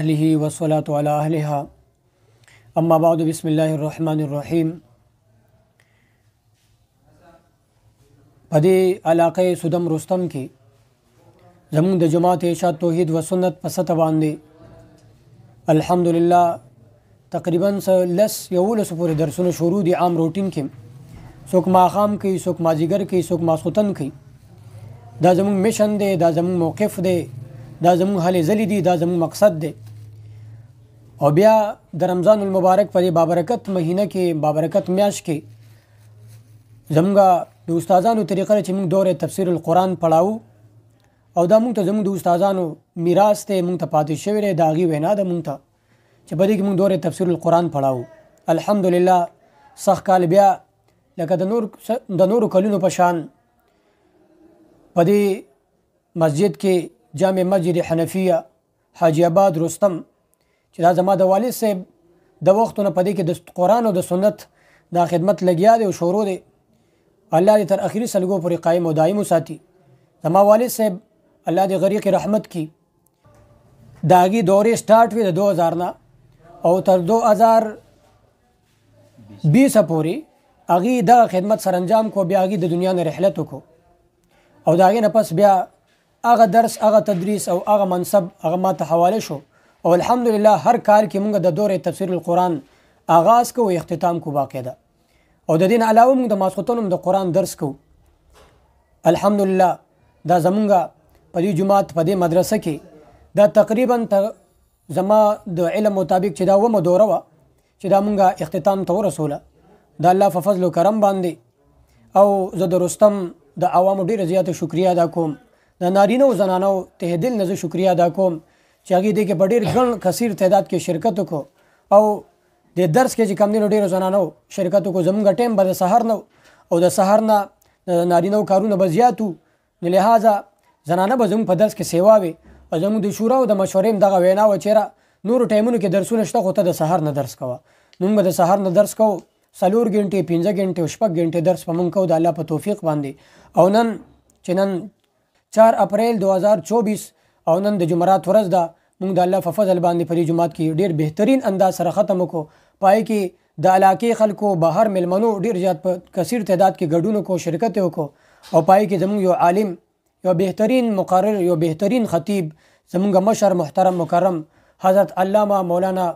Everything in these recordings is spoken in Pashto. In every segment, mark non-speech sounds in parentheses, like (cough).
علیہ وصلاۃ علیہ اما بعد بسم الله الرحمن الرحیم په دې علاقې سودم رستم کې زموږ د جماعت ارشاد توحید و سنت په سطح باندې الحمدلله تقریبا لس یولس پورې درسونه شروع دي عام روټین کې څوک ماخام کوي څوک مازیګر کوي څوک ماسخوتن کوي دا زموږ میشن دی دا زموږ موقف دی دا زموږ هلې ځلې دي دا زموږ مقصد دی او بیا د رمضان المبارک په دې بابرکت مهینه کې بابرکت میاشت کې زموږ د استادانو طریقه چې موږ دوره تفسیر القرآن پړاو او دا موږ ته زموږ د استادانو میراث ته موږ ته پاتې شوی دی دا غي وینا ده موږ ته چې په دې کې موږ دوره تفسیر القرآن پړاو الحمدلله سخ کال بیا لکه د نور د نور کلونو په شان په دې مسجد کې جامع مسجد حنفیه حاجی آباد رستم چې دا زما د والد صاحب د وختونه په دې کې د قران او د سنت دا خدمت لګیا دی او شروع دی الله دې تر اخري سلګو پورې قائم او دائم وساتي زما والد صاحب الله دې غریق رحمت کی داغي دورې سٹارټ وی د 2000 نه او تر 2020 پورې اغي د خدمت سرانجام کو بیا اغي د دنیا نه رحلت وکړو او داغه نه پس بیا هغه درس هغه تدریس او هغه منصب هغه ماته حواله شو او الحمدلله هر کال کې موږ د دورې تفسیر القرآن آغاز کو او اختتام کو باقی ده او د دین علاوه موږ د ماسختونو د قرآن درس کو الحمدلله دا زمونږ په دې جماعت په دې مدرسه کې دا تقریبا زما د علم مطابق چې دا ومه دوره وه چې دا مونږه اختتام ته ورسوله د الله په فضل او کرم باندې او زه د رستم د عوامو ډیره زیاته شکریا ادا کوم د نارینه او زنانو ته دل نه شکریا ادا کوم چې هغه دې کې ډېر غن کثیر تعداد کې شرکت وکړو او د درس کې چې کم نه ډېر زنانو شرکت وکړو زموږ ټیم به سحر نه او د سحر نه د نارینه کارونه به زیاتو نو لہذا زنانه به زموږ په درس کې سیوا وي او زموږ د شورا او د مشورې دغه وینا و چیرې نور ټایمونو کې درسونه شته خو ته د سحر نه درس کوه نن به د سحر نه درس کوو سلور غنټې 15 غنټې او شپږ غنټې درس پمون کو د الله په توفیق باندې او نن چې نن 4 اپریل 2024 او نن د جمعرات ورځ ده موږ د الله په فضل باندې په دې جمعات کې ډیر بهترین انداز سره ختم وکړو پای کې د علاقې خلکو بهر ملمنو ډیر زیات په کثیر تعداد کې ګډون کو شرکت وکړو او پای کې زموږ یو عالم یو بهترین مقرر یو بهترین خطیب زموږ مشر محترم مکرم حضرت علامه مولانا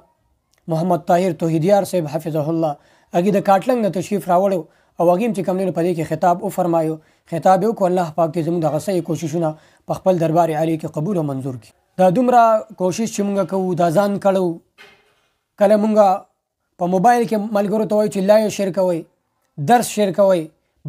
محمد طاهر توحیدیار صاحب حفظه الله اګه د کاټلنګ نه تشریف راوړو او هغه چې کوم په دې کې خطاب او فرمایو خطاب یو کو الله پاک دې زموږ د غسې کوششونه په خپل دربار عالی کې قبول او منزور کړي دا دومره کوشش چې موږ کوو دا ځان کړو کله موږ په موبایل کې ملګرو ته وایو چې لا یو شیر کوي درس شیر کوي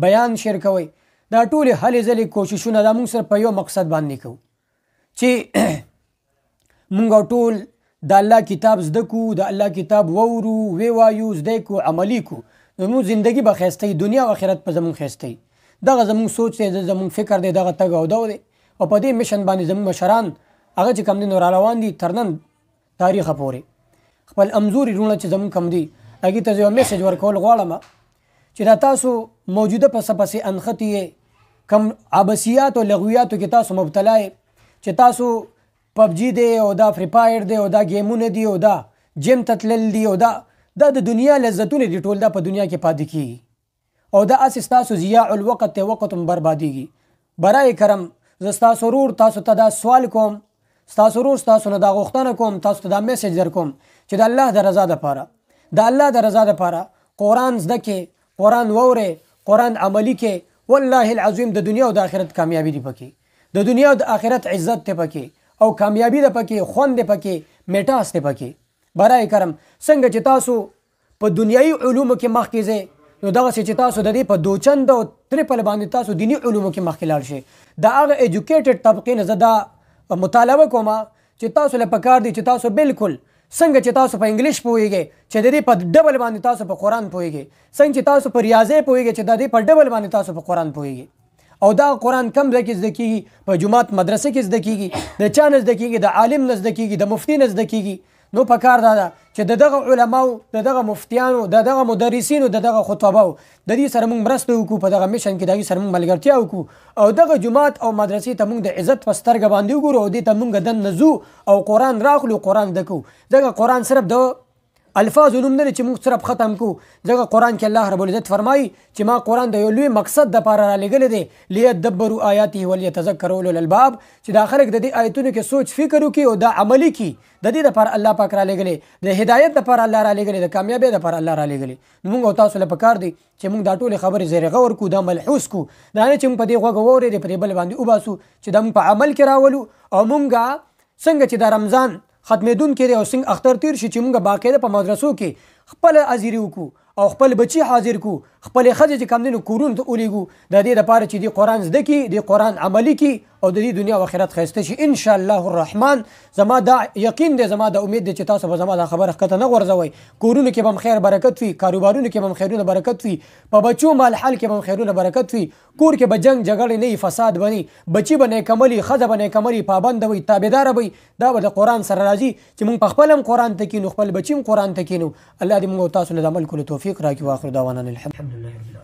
بیان شیر کوي دا ټول هلې ځلې کوششونه دا موږ سره په یو مقصد باندې کوو چې (clears throat) مونږ ټول د الله کتاب زده کو د الله کتاب وورو وی وایو زده کو عملی کو زموږ زندگی به خسته دنیا او آخرت په زموږ خسته دغه زموږ سوچ دی زموږ فکر دی دغه تګ او دو دی او په دې مشن باندې زموږ مشران هغه چې کم دي نو را روان دي تر نن تاریخ پورې خپل امزوري رونه چې زموږ کم دي هغې ته زه یو میسج ورکول غواړم چې دا تاسو موجوده پسه پسې انختی یې کم عبسیات او لغویاتو کې تاسو مبتلا یې چې تاسو پبجی دی او دا فری فایر دی او دا ګیمونه دی او دا جیم تتلل دی او دا دا د دنیا لذتونه دي ټول دا په دنیا کې پاتې کیږي او دا اس تاسو ضیاع الوقت ته وقت بربادیږي برای کرم زه تاسو ورور تاسو ته دا سوال کوم تاسو ورور تاسو نه دا غوښتنه کوم تاسو ته دا میسج در کوم چې د الله د رضا لپاره د الله د رضا لپاره قران زده کې قران ووره قران عملی کې والله العظیم د دنیا او د آخرت کامیابی دی پکې د دنیا او د آخرت عزت ته پکې او کامیابی ده پکې خوند ده پکې میټاس ده پکې برای کرم څنګه چې تاسو په دنیوي علومو کې مخکې ځئ نو دغه چې تاسو د دې په دوچند او تریپل باندې تاسو دینی علومو کې مخکې لاړ شئ دا هغه ایجوکیټډ طبقه نه زده مطالبه کوم چې تاسو له پکار دي چې تاسو بالکل څنګه چې تاسو په انګلیش پوهیږئ چې د دې په ډبل باندې تاسو په قران پوهیږئ څنګه چې تاسو په ریاضه پوهیږئ چې د دې په ډبل باندې تاسو په قران پوهیږئ او دا قران کم ځکه زده کیږي په جمعات مدرسې کې زده کیږي د چا نه زده کیږي د عالم نه زده کیږي د مفتی نه زده کیږي نو په کار دا ده چې دغه علماو دغه مفتیانو دغه مدرسینو دغه خطبه د دې سره موږ مرسته وکړو په دغه میشن کې دغه سره موږ ملګرتیا وکړو او دغه جماعت او مدرسې ته موږ د عزت په سترګه باندې وګورو او دې ته موږ دن نزو او قران راخلو قران دکو دغه قران صرف د الفاظ علوم نه چې موږ صرف ختم کو ځکه قران کې الله رب العزت فرمایي چې ما قران د یو لوی مقصد د پاره را لګل دی لیدبروا آیاته وليتذكروا اولو الالباب چې د اخرت د دې آیتونو کې سوچ فکر وکي او دا عملي کی د دې لپاره الله پاک را لګل د هدایت لپاره الله را لګل د کامیابی لپاره الله را لګل موږ او تاسو لپاره کار دی چې موږ دا ټول خبرې زیر غور کو دا ملحوظ کو دا نه چې موږ په دې غوږ وورې دې په دې بل باندې وباسو چې دا موږ په عمل کې راولو او موږ څنګه چې دا رمضان ختمیدون کې دی او څنګه اختر تیر شي چې موږ باقاعده په مدرسو کې خپل ازيري وکړو او خپل بچي حاضر کو خپل خځه چې کم دینو کورونو ته اولیګو د دې لپاره چې دی قران زده کی دی قران عملی کی او د دې دنیا او آخرت خسته شي ان شاء الله الرحمن زما دا یقین دی زما د امید دی چې تاسو به زما دا خبره ښکته نه غورځوي کورونو کې به خیر برکت وي کاروبارونو کې به خیرونه برکت وي په بچو مال حل کې به خیرونه برکت وي کور کې به جنگ جګړې نه فساد بني بچي به نیکملي ښځه به نیکملي پابند وي تابعدار وي دا به د قران سره راځي چې موږ په خپل هم قران ته کینو خپل بچیم قران ته کینو الله دې موږ تاسو له عمل کولو توفیق راکړي واخر دعوانا الحمد لله